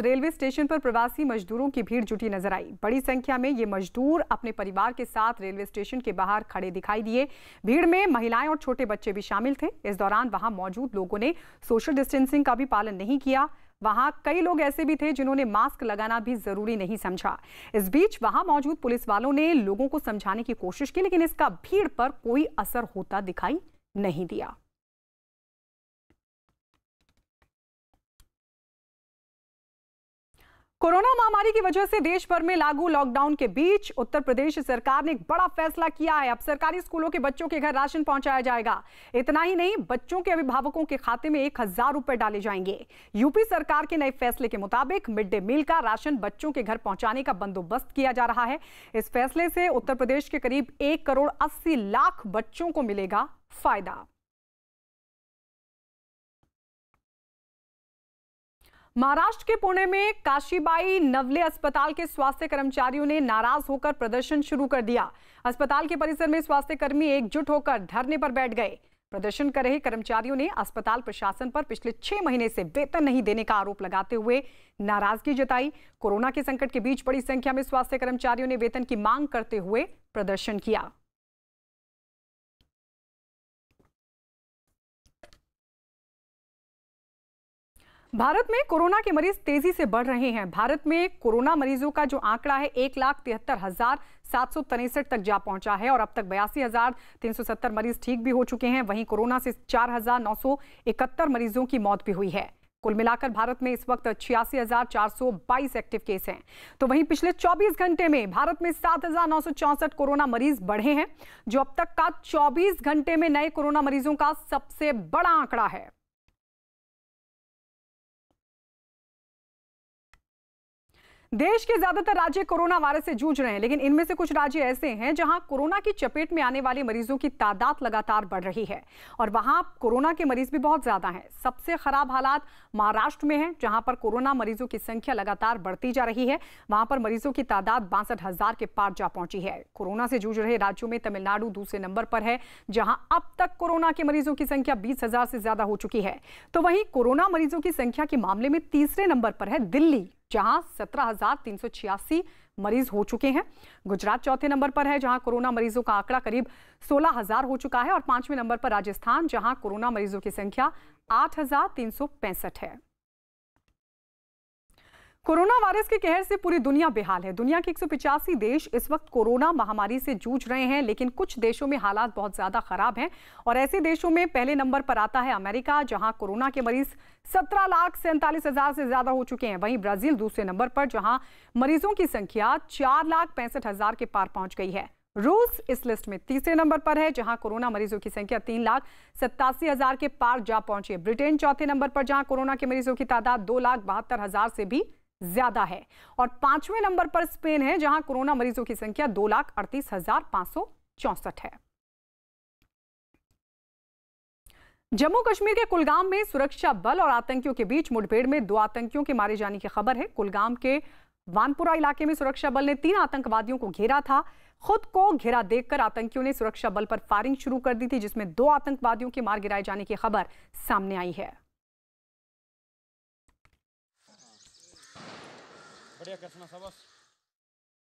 Railway station पर प्रवासी मजदूरों की भीड़ जुटी नजर आई बड़ी संख्या में ये मजदूर अपने परिवार के साथ रेलवे स्टेशन के बाहर खड़े दिखाई दिए भीड़ में महिलाएं और छोटे बच्चे भी शामिल थे इस दौरान वहां मौजूद लोगों ने सोशल डिस्टेंसिंग का भी पालन नहीं किया वहां कई लोग ऐसे भी थे जिन्होंने मास्क लगाना भी जरूरी नहीं समझा इस बीच वहां मौजूद पुलिस वालों ने लोगों को समझाने की कोशिश की लेकिन इसका भीड़ पर कोई असर होता दिखाई नहीं दिया कोरोना महामारी की वजह से देश भर में लागू लॉकडाउन के बीच उत्तर प्रदेश सरकार ने एक बड़ा फैसला किया है अब सरकारी स्कूलों के बच्चों के घर राशन पहुंचाया जाएगा इतना ही नहीं बच्चों के अभिभावकों के खाते में एक हजार रुपए डाले जाएंगे यूपी सरकार के नए फैसले के मुताबिक मिड डे मील का राशन बच्चों के घर पहुंचाने का बंदोबस्त किया जा रहा है इस फैसले से उत्तर प्रदेश के करीब एक करोड़ अस्सी लाख बच्चों को मिलेगा फायदा महाराष्ट्र के पुणे में काशीबाई नवले अस्पताल के स्वास्थ्य कर्मचारियों ने नाराज होकर प्रदर्शन शुरू कर दिया अस्पताल के परिसर में स्वास्थ्य कर्मी एकजुट होकर धरने पर बैठ गए प्रदर्शन कर रहे कर्मचारियों ने अस्पताल प्रशासन पर पिछले छह महीने से वेतन नहीं देने का आरोप लगाते हुए नाराजगी जताई कोरोना के संकट के बीच बड़ी संख्या में स्वास्थ्य कर्मचारियों ने वेतन की मांग करते हुए प्रदर्शन किया भारत में कोरोना के मरीज तेजी से बढ़ रहे हैं भारत में कोरोना मरीजों का जो आंकड़ा है एक लाख तिहत्तर हजार सात सौ तिरसठ तक जा पहुंचा है और अब तक बयासी हजार तीन सौ सत्तर मरीज ठीक भी हो चुके हैं वहीं कोरोना से चार हजार नौ सौ इकहत्तर मरीजों की मौत भी हुई है कुल मिलाकर भारत में इस वक्त छियासी हजार चार सौ बाईस एक्टिव केस हैं तो वहीं पिछले 24 घंटे में भारत में सात हजार नौ सौ चौसठ कोरोना मरीज बढ़े हैं जो अब तक का 24 घंटे में नए कोरोना मरीजों का सबसे बड़ा आंकड़ा है देश के ज्यादातर राज्य कोरोना वायरस से जूझ रहे हैं लेकिन इनमें से कुछ राज्य ऐसे हैं जहां कोरोना की चपेट में आने वाले मरीजों की तादाद लगातार बढ़ रही है और वहां कोरोना के मरीज भी बहुत ज्यादा हैं सबसे खराब हालात महाराष्ट्र में हैं जहां पर कोरोना मरीजों की संख्या लगातार बढ़ती जा रही है वहां पर मरीजों की तादाद बासठ के पार जा पहुंची है कोरोना से जूझ रहे राज्यों में तमिलनाडु दूसरे नंबर पर है जहां अब तक कोरोना के मरीजों की संख्या बीस से ज्यादा हो चुकी है तो वहीं कोरोना मरीजों की संख्या के मामले में तीसरे नंबर पर है दिल्ली जहां सत्रह मरीज हो चुके हैं गुजरात चौथे नंबर पर है जहां कोरोना मरीजों का आंकड़ा करीब 16000 हो चुका है और पांचवें नंबर पर राजस्थान जहां कोरोना मरीजों की संख्या आठ है कोरोना वायरस के कहर से पूरी दुनिया बेहाल है दुनिया के एक देश इस वक्त कोरोना महामारी से जूझ रहे हैं लेकिन कुछ देशों में हालात बहुत ज़्यादा खराब हैं और ऐसे देशों में पहले नंबर पर आता है अमेरिका जहां कोरोना के मरीज 17 लाख सैंतालीस हज़ार से ज़्यादा हो चुके हैं वहीं ब्राज़ील दूसरे नंबर पर जहां मरीजों की संख्या चार लाख पैंसठ हज़ार के पार पहुंच गई है रूस इस लिस्ट में तीसरे नंबर पर है जहां कोरोना मरीजों की संख्या तीन लाख सत्तासी हजार के पार जा पहुंची है ब्रिटेन चौथे नंबर पर जहां कोरोना के मरीजों की तादाद दो लाख बहत्तर हजार से भी ज्यादा है और पांचवें नंबर पर स्पेन है जहां कोरोना मरीजों की संख्या दो लाख अड़तीस हजार पांच सौ चौसठ है जम्मू कश्मीर के कुलगाम में सुरक्षा बल और आतंकियों के बीच मुठभेड़ में दो आतंकियों के मारे जाने की खबर है कुलगाम के वानपुरा इलाके में सुरक्षा बल ने तीन आतंकवादियों को घेरा था खुद को घेरा देखकर आतंकियों ने सुरक्षा बल पर फायरिंग शुरू कर दी थी जिसमें दो आतंकवादियों के मार गिराए जाने की खबर सामने आई है Приехать на завоз.